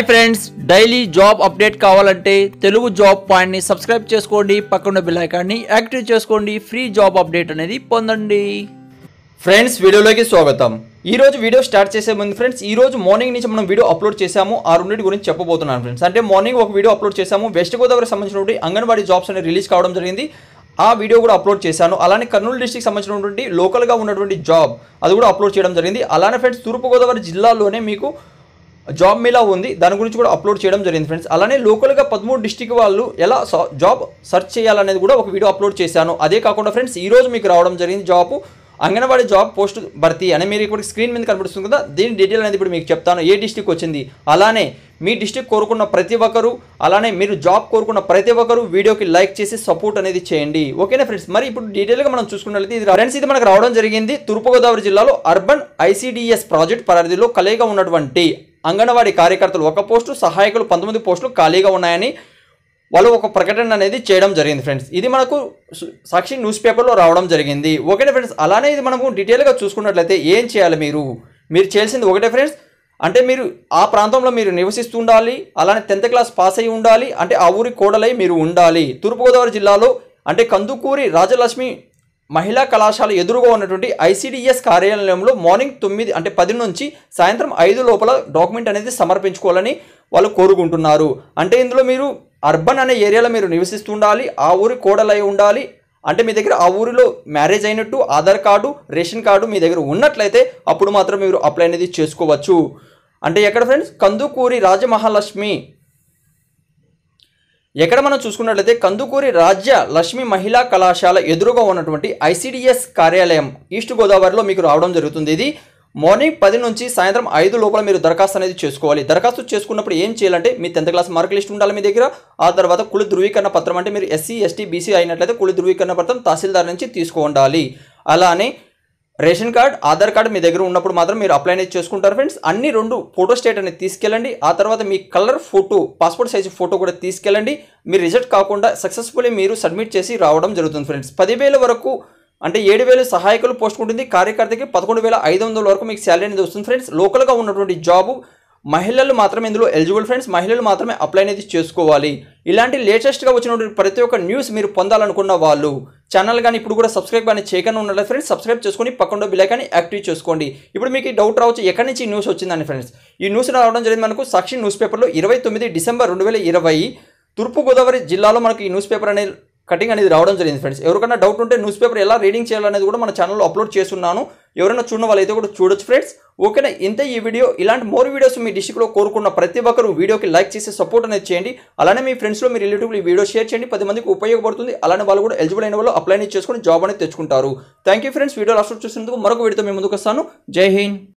hi friends daily job update కావాలంటే Telugu job పాయింట్ని subscribe చేసుకోండి పక్కన బిల్ ఐకాన్ని యాక్టివేట్ చేసుకోండి ఫ్రీ జాబ్ అప్డేట్ అనేది పొందండి ఫ్రెండ్స్ వీడియోలోకి స్వాగతం ఈ రోజు వీడియో స్టార్ట్ చేసే ముందు ఫ్రెండ్స్ ఈ రోజు మార్నింగ్ నుంచి మనం వీడియో అప్లోడ్ చేశాము ఆ రెండింటి గురించి చెప్పబోతున్నాను ఫ్రెండ్స్ అంటే మార్నింగ్ ఒక వీడియో అప్లోడ్ చేశాము వెస్ట్ గోదావరి సంబంధించినటువంటి అంగన్వాడీ జాబ్స్ అనేది రిలీజ్ కావడం జరిగింది ఆ వీడియో కూడా అప్లోడ్ చేశాను అలానే కర్నూలు డిస్టిక్ సంబంధించినటువంటి లోకల్గా ఉన్నటువంటి జాబ్ అది కూడా అప్లోడ్ చేయడం జరిగింది అలానే ఫ్రెండ్స్ తూర్పుగోదావరి జిల్లాలోనే మీకు జాబ్ మేళా ఉంది దాని గురించి కూడా అప్లోడ్ చేయడం జరిగింది ఫ్రెండ్స్ అలానే లోకల్గా పదమూడు డిస్టిక్ వాళ్ళు ఎలా జాబ్ సెర్చ్ చేయాలనేది కూడా ఒక వీడియో అప్లోడ్ చేశాను అదే కాకుండా ఫ్రెండ్స్ ఈరోజు మీకు రావడం జరిగింది జాబ్ అంగన్వాడీ జాబ్ పోస్ట్ భర్తీ అని మీరు ఇప్పుడు స్క్రీన్ మీద కనిపిస్తుంది కదా దీని డీటెయిల్ అనేది ఇప్పుడు మీకు చెప్తాను ఏ డిస్టిక్ వచ్చింది అలానే మీ డిస్టిక్ కోరుకున్న ప్రతి ఒక్కరు అలానే మీరు జాబ్ కోరుకున్న ప్రతి ఒక్కరు వీడియోకి లైక్ చేసి సపోర్ట్ అనేది చేయండి ఓకేనా ఫ్రెండ్స్ మరి ఇప్పుడు డీటెయిల్గా మనం చూసుకున్నట్లయితే ఇది ఫ్రెండ్స్ ఇది మనకు రావడం జరిగింది తూర్పుగోదావరి జిల్లాలో అర్బన్ ఐసీడీఎస్ ప్రాజెక్ట్ పరిధిలో కలయిగా ఉన్నటువంటి అంగన్వాడీ కార్యకర్తలు ఒక పోస్టు సహాయకులు పంతొమ్మిది పోస్టులు ఖాళీగా ఉన్నాయని వాళ్ళు ఒక ప్రకటన అనేది చేయడం జరిగింది ఫ్రెండ్స్ ఇది మనకు సాక్షి న్యూస్ పేపర్లో రావడం జరిగింది ఒకటే ఫ్రెండ్స్ అలానే ఇది మనము డీటెయిల్గా చూసుకున్నట్లయితే ఏం చేయాలి మీరు మీరు చేయాల్సింది ఒకటే ఫ్రెండ్స్ అంటే మీరు ఆ ప్రాంతంలో మీరు నివసిస్తూ ఉండాలి అలానే టెన్త్ క్లాస్ పాస్ అయి ఉండాలి అంటే ఆ ఊరి కోడలై మీరు ఉండాలి తూర్పుగోదావరి జిల్లాలో అంటే కందుకూరి రాజలక్ష్మి మహిళా కళాశాల ఎదురుగా ఉన్నటువంటి ఐసీడీఎస్ కార్యాలయంలో మార్నింగ్ తొమ్మిది అంటే పది నుంచి సాయంత్రం ఐదు లోపల డాక్యుమెంట్ అనేది సమర్పించుకోవాలని వాళ్ళు కోరుకుంటున్నారు అంటే ఇందులో మీరు అర్బన్ అనే ఏరియాలో మీరు నివసిస్తూ ఉండాలి ఆ ఊరి కోడలై ఉండాలి అంటే మీ దగ్గర ఆ ఊరిలో మ్యారేజ్ అయినట్టు ఆధార్ కార్డు రేషన్ కార్డు మీ దగ్గర ఉన్నట్లయితే అప్పుడు మాత్రం మీరు అప్లై అనేది చేసుకోవచ్చు అంటే ఎక్కడ ఫ్రెండ్స్ కందుకూరి రాజమహాలక్ష్మి ఎక్కడ మనం చూసుకున్నట్లయితే కందుకూరి రాజ్య లక్ష్మీ మహిళా కళాశాల ఎదురుగా ఉన్నటువంటి ఐసిడిఎస్ కార్యాలయం ఈస్ట్ గోదావరిలో మీకు రావడం జరుగుతుంది ఇది మార్నింగ్ పది నుంచి సాయంత్రం ఐదు లోపల మీరు దరఖాస్తు అనేది చేసుకోవాలి దరఖాస్తు చేసుకున్నప్పుడు ఏం చేయాలంటే మీ టెన్త్ క్లాస్ మార్క్ లిస్ట్ ఉండాలి మీ దగ్గర ఆ తర్వాత కుల ధృవీకరణ పత్రం అంటే మీరు ఎస్సీ ఎస్టీ బీసీ అయినట్లయితే కుల ధృవీకరణ పత్రం తహసీల్దార్ నుంచి తీసుకోండాలి అలానే రేషన్ కార్డ్ ఆధార్ కార్డ్ మీ దగ్గర ఉన్నప్పుడు మాత్రం మీరు అప్లై అనేది చేసుకుంటారు ఫ్రెండ్స్ అన్ని రెండు ఫోటో స్టేట్ అనేది తీసుకెళ్ళండి ఆ తర్వాత మీ colour photo passport size photo కూడా తీసుకెళ్ళండి మీరు రిజల్ట్ కాకుండా సక్సెస్ఫుల్లీ మీరు సబ్మిట్ చేసి రావడం జరుగుతుంది ఫ్రెండ్స్ పదివేల వరకు అంటే ఏడు వేలు సహాయకులు పోస్ట్ ఉంటుంది కార్యకర్తకి పదకొండు వేల ఐదు వందల వరకు మీకు శాలరీ అనేది వస్తుంది ఫ్రెండ్స్ లోకల్గా ఉన్నటువంటి జాబు మహిళలు మాత్రమే ఇందులో ఎలిజిబుల్ ఫ్రెండ్స్ మహిళలు మాత్రమే అప్లై అనేది చేసుకోవాలి ఇలాంటి లేటెస్ట్గా వచ్చినటువంటి ప్రతి ఒక్క న్యూస్ మీరు పొందాలనుకున్న వాళ్ళు ఛానల్ కానీ ఇప్పుడు కూడా సబ్స్క్రైబ్ కానీ చేయకుండా ఉండాలి ఫ్రెండ్స్ సబ్స్క్రైబ్ చేసుకొని పక్కన బిలైకాన్ని యాక్టివేట్ చేసుకోండి ఇప్పుడు మీకు డౌట్ రావచ్చు ఎక్కడి నుంచి న్యూస్ వచ్చిందని ఫ్రెండ్స్ ఈ న్యూస్ రావడం జరిగింది మనకు సాక్షి న్యూస్ పేపర్లో ఇరవై తొమ్మిది డిసెంబర్ రెండు వేల ఇరవై తూర్పుగోదావరి జిల్లాలో మనకు ఈ న్యూస్ పేపర్ అనేది కటింగ్ అనేది రావడం జరిగింది ఫ్రెండ్స్ ఎవరికైనా డౌట్ ఉంటే న్యూస్ పేపర్ ఎలా రీడింగ్ చేయాలనేది కూడా మన ఛానల్లో అప్లోడ్ చేస్తున్నాను ఎవరైనా చూడని వాళ్ళైతే కూడా చూడొచ్చు ఫ్రెండ్స్ ఓకేనా ఇంత ఈ వీడియో ఇలాంటి మోర్ వీడియోస్ మీ డిస్టిక్లో కోరుకున్న ప్రతి ఒక్కరు వీడియోకి లైక్ చేసి సపోర్ట్ అనేది చేయండి అలానే మీ ఫ్రెండ్స్లో మీ రిలేటివ్ ఈ వీడియో షేర్ చేయండి పది మందికి ఉపయోగపడుతుంది అలానే వాళ్ళు కూడా ఎలిజిబుల్ అయిన వాళ్ళు అప్లై చేసుకుని జాబ్ అనేది తెచ్చుకుంటారు thank you friends video last చూసినందుకు మరొక వీడియోతో మేము ముందుకు వస్తాను జై హింద్